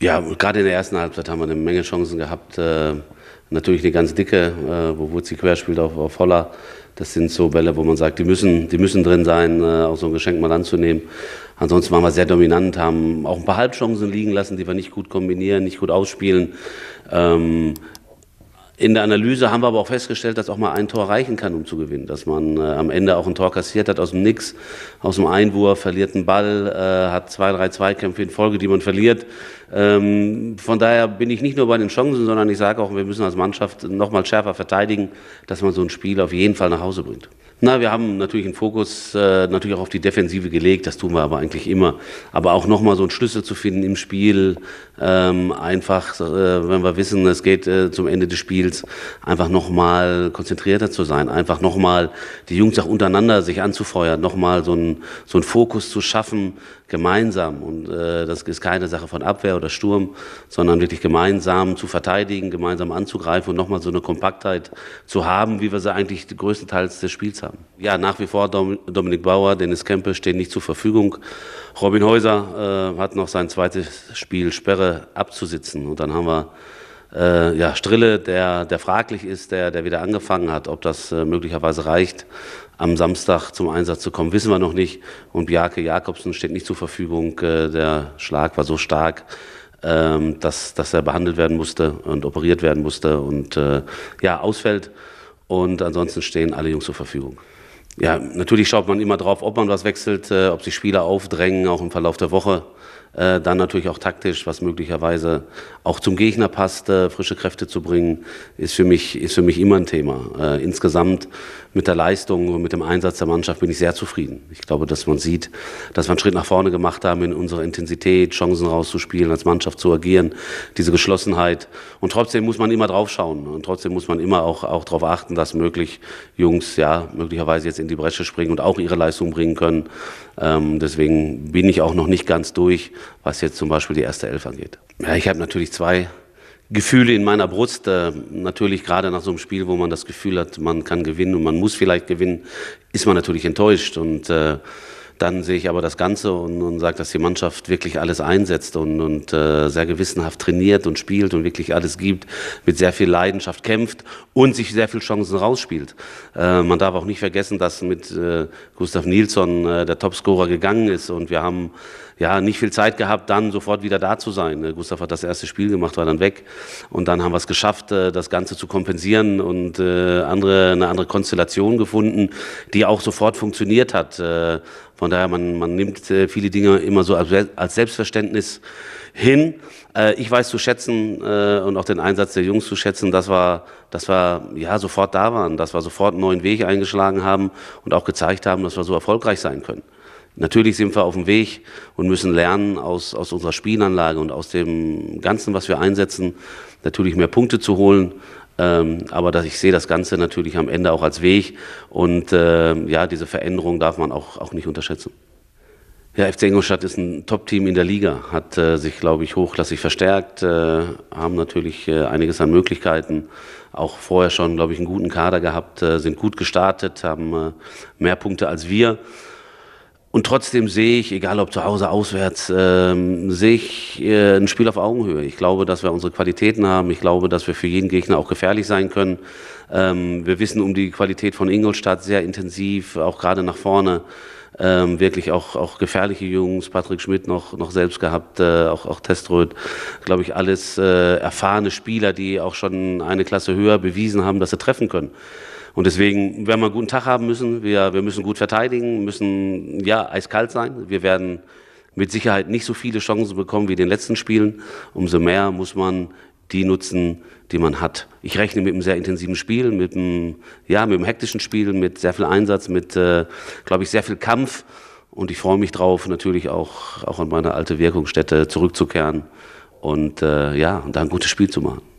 Ja, gerade in der ersten Halbzeit haben wir eine Menge Chancen gehabt. Äh, natürlich eine ganz dicke, äh, wo Wurzi spielt auf, auf Holler. Das sind so Bälle, wo man sagt, die müssen, die müssen drin sein, äh, auch so ein Geschenk mal anzunehmen. Ansonsten waren wir sehr dominant, haben auch ein paar Halbchancen liegen lassen, die wir nicht gut kombinieren, nicht gut ausspielen. Ähm, in der Analyse haben wir aber auch festgestellt, dass auch mal ein Tor reichen kann, um zu gewinnen. Dass man äh, am Ende auch ein Tor kassiert hat aus dem Nix, aus dem Einwurf, verliert einen Ball, äh, hat zwei, drei Zweikämpfe in Folge, die man verliert. Ähm, von daher bin ich nicht nur bei den Chancen, sondern ich sage auch, wir müssen als Mannschaft nochmal schärfer verteidigen, dass man so ein Spiel auf jeden Fall nach Hause bringt. Na, wir haben natürlich einen Fokus äh, natürlich auch auf die Defensive gelegt, das tun wir aber eigentlich immer. Aber auch nochmal so einen Schlüssel zu finden im Spiel, ähm, einfach, äh, wenn wir wissen, es geht äh, zum Ende des Spiels, Ziels, einfach nochmal konzentrierter zu sein, einfach nochmal die Jungs auch untereinander sich anzufeuern, nochmal so einen so Fokus zu schaffen, gemeinsam. Und äh, das ist keine Sache von Abwehr oder Sturm, sondern wirklich gemeinsam zu verteidigen, gemeinsam anzugreifen und nochmal so eine Kompaktheit zu haben, wie wir sie eigentlich größtenteils des Spiels haben. Ja, nach wie vor Dom Dominik Bauer, Dennis Kempe stehen nicht zur Verfügung. Robin Häuser äh, hat noch sein zweites Spiel Sperre abzusitzen. Und dann haben wir äh, ja, Strille, der, der fraglich ist, der, der wieder angefangen hat. Ob das äh, möglicherweise reicht, am Samstag zum Einsatz zu kommen, wissen wir noch nicht. Und Bjarke Jakobsen steht nicht zur Verfügung. Äh, der Schlag war so stark, ähm, dass, dass er behandelt werden musste und operiert werden musste und äh, ja, ausfällt. Und ansonsten stehen alle Jungs zur Verfügung ja, natürlich schaut man immer drauf, ob man was wechselt, äh, ob sich Spieler aufdrängen, auch im Verlauf der Woche. Äh, dann natürlich auch taktisch, was möglicherweise auch zum Gegner passt, äh, frische Kräfte zu bringen, ist für mich, ist für mich immer ein Thema. Äh, insgesamt mit der Leistung und mit dem Einsatz der Mannschaft bin ich sehr zufrieden. Ich glaube, dass man sieht, dass wir einen Schritt nach vorne gemacht haben in unserer Intensität, Chancen rauszuspielen, als Mannschaft zu agieren, diese Geschlossenheit. Und trotzdem muss man immer drauf schauen und trotzdem muss man immer auch, auch darauf achten, dass möglich Jungs ja möglicherweise jetzt in die Bresche springen und auch ihre Leistung bringen können. Ähm, deswegen bin ich auch noch nicht ganz durch, was jetzt zum Beispiel die erste Elf angeht. Ja, ich habe natürlich zwei Gefühle in meiner Brust. Äh, natürlich gerade nach so einem Spiel, wo man das Gefühl hat, man kann gewinnen und man muss vielleicht gewinnen, ist man natürlich enttäuscht und äh, dann sehe ich aber das Ganze und, und sage, dass die Mannschaft wirklich alles einsetzt und, und äh, sehr gewissenhaft trainiert und spielt und wirklich alles gibt, mit sehr viel Leidenschaft kämpft und sich sehr viele Chancen rausspielt. Äh, man darf auch nicht vergessen, dass mit äh, Gustav Nilsson äh, der Topscorer gegangen ist und wir haben ja, nicht viel Zeit gehabt, dann sofort wieder da zu sein. Ne, Gustav hat das erste Spiel gemacht, war dann weg. Und dann haben wir es geschafft, äh, das Ganze zu kompensieren und äh, andere, eine andere Konstellation gefunden, die auch sofort funktioniert hat. Äh, von daher, man, man nimmt äh, viele Dinge immer so als, als Selbstverständnis hin. Äh, ich weiß zu schätzen äh, und auch den Einsatz der Jungs zu schätzen, dass wir, dass wir ja, sofort da waren, dass wir sofort einen neuen Weg eingeschlagen haben und auch gezeigt haben, dass wir so erfolgreich sein können. Natürlich sind wir auf dem Weg und müssen lernen aus, aus unserer Spielanlage und aus dem Ganzen, was wir einsetzen, natürlich mehr Punkte zu holen. Ähm, aber dass ich sehe das Ganze natürlich am Ende auch als Weg und äh, ja, diese Veränderung darf man auch, auch nicht unterschätzen. Ja, FC Ingolstadt ist ein Top-Team in der Liga, hat äh, sich, glaube ich, hochklassig verstärkt, äh, haben natürlich äh, einiges an Möglichkeiten, auch vorher schon, glaube ich, einen guten Kader gehabt, äh, sind gut gestartet, haben äh, mehr Punkte als wir. Und trotzdem sehe ich, egal ob zu Hause, auswärts, ähm, sehe ich äh, ein Spiel auf Augenhöhe. Ich glaube, dass wir unsere Qualitäten haben. Ich glaube, dass wir für jeden Gegner auch gefährlich sein können. Ähm, wir wissen um die Qualität von Ingolstadt sehr intensiv, auch gerade nach vorne ähm, wirklich auch, auch gefährliche Jungs, Patrick Schmidt noch, noch selbst gehabt, äh, auch, auch Teströd, glaube ich, alles äh, erfahrene Spieler, die auch schon eine Klasse höher bewiesen haben, dass sie treffen können. Und deswegen werden wir einen guten Tag haben müssen. Wir, wir müssen gut verteidigen, müssen ja eiskalt sein. Wir werden mit Sicherheit nicht so viele Chancen bekommen wie in den letzten Spielen. Umso mehr muss man die nutzen, die man hat. Ich rechne mit einem sehr intensiven Spiel, mit einem, ja, mit einem hektischen Spiel, mit sehr viel Einsatz, mit, äh, glaube ich, sehr viel Kampf. Und ich freue mich drauf, natürlich auch, auch an meine alte Wirkungsstätte zurückzukehren und äh, ja, da ein gutes Spiel zu machen.